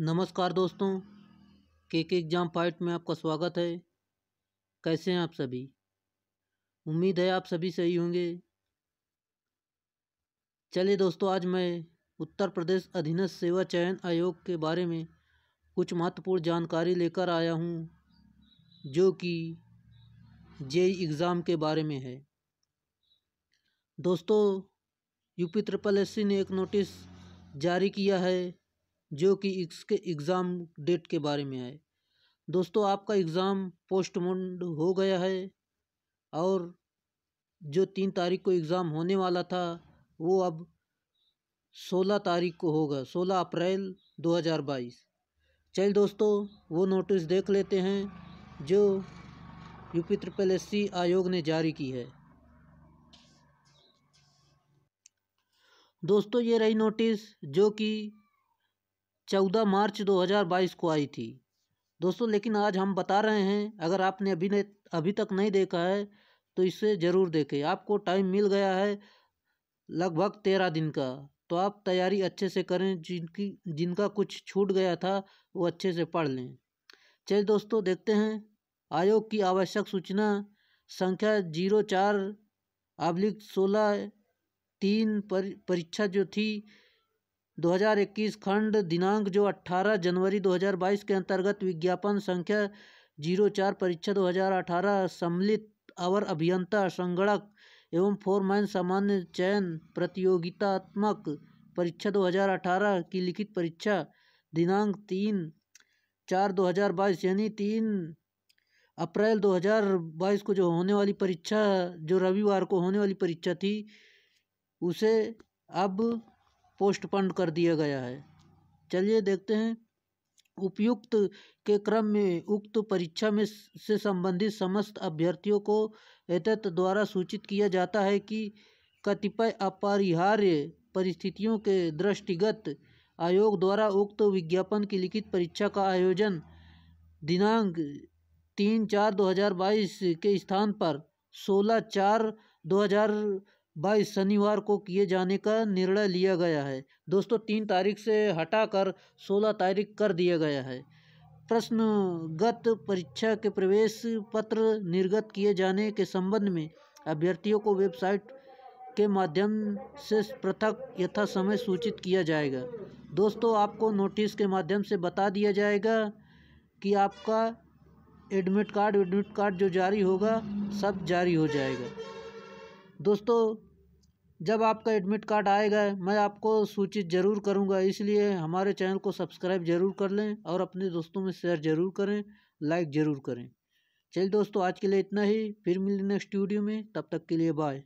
नमस्कार दोस्तों के के एग्ज़ाम पॉइंट में आपका स्वागत है कैसे हैं आप सभी उम्मीद है आप सभी सही होंगे चलिए दोस्तों आज मैं उत्तर प्रदेश अधीनस्थ सेवा चयन आयोग के बारे में कुछ महत्वपूर्ण जानकारी लेकर आया हूं जो कि जे एग्ज़ाम के बारे में है दोस्तों यूपी ट्रिपल एस ने एक नोटिस जारी किया है जो कि इसके एग्ज़ाम डेट के बारे में है दोस्तों आपका एग्ज़ाम पोस्टपोन्ड हो गया है और जो तीन तारीख को एग्ज़ाम होने वाला था वो अब सोलह तारीख को होगा सोलह अप्रैल दो हज़ार बाईस चल दोस्तों वो नोटिस देख लेते हैं जो यूपी ट्रिपल एस सी आयोग ने जारी की है दोस्तों ये रही नोटिस जो कि चौदह मार्च 2022 को आई थी दोस्तों लेकिन आज हम बता रहे हैं अगर आपने अभी ने अभी तक नहीं देखा है तो इसे ज़रूर देखें आपको टाइम मिल गया है लगभग तेरह दिन का तो आप तैयारी अच्छे से करें जिनकी जिनका कुछ छूट गया था वो अच्छे से पढ़ लें चलिए दोस्तों देखते हैं आयोग की आवश्यक सूचना संख्या जीरो चार अब्लिक सोलह तीन पर परीक्षा जो थी 2021 खंड दिनांक जो 18 जनवरी 2022 के अंतर्गत विज्ञापन संख्या जीरो चार परीक्षा 2018 सम्मिलित अवर अभियंता संगणक एवं फोरमैन सामान्य चयन प्रतियोगितात्मक परीक्षा 2018 की लिखित परीक्षा दिनांक तीन चार 2022 यानी तीन अप्रैल 2022 को जो होने वाली परीक्षा जो रविवार को होने वाली परीक्षा थी उसे अब पोस्टपन कर दिया गया है चलिए देखते हैं उपयुक्त के क्रम में उक्त परीक्षा में से संबंधित समस्त अभ्यर्थियों को एतत् द्वारा सूचित किया जाता है कि कतिपय अपरिहार्य परिस्थितियों के दृष्टिगत आयोग द्वारा उक्त विज्ञापन की लिखित परीक्षा का आयोजन दिनांक तीन चार दो हजार बाईस के स्थान पर सोलह चार दो हजार बाईस शनिवार को किए जाने का निर्णय लिया गया है दोस्तों तीन तारीख से हटाकर सोलह तारीख कर दिया गया है प्रश्नगत परीक्षा के प्रवेश पत्र निर्गत किए जाने के संबंध में अभ्यर्थियों को वेबसाइट के माध्यम से पृथक यथा समय सूचित किया जाएगा दोस्तों आपको नोटिस के माध्यम से बता दिया जाएगा कि आपका एडमिट कार्ड एडमिट कार्ड जो जारी होगा सब जारी हो जाएगा दोस्तों जब आपका एडमिट कार्ड आएगा मैं आपको सूचित ज़रूर करूंगा इसलिए हमारे चैनल को सब्सक्राइब ज़रूर कर लें और अपने दोस्तों में शेयर ज़रूर करें लाइक ज़रूर करें चलिए दोस्तों आज के लिए इतना ही फिर मिलें नेक्स्ट वीडियो में तब तक के लिए बाय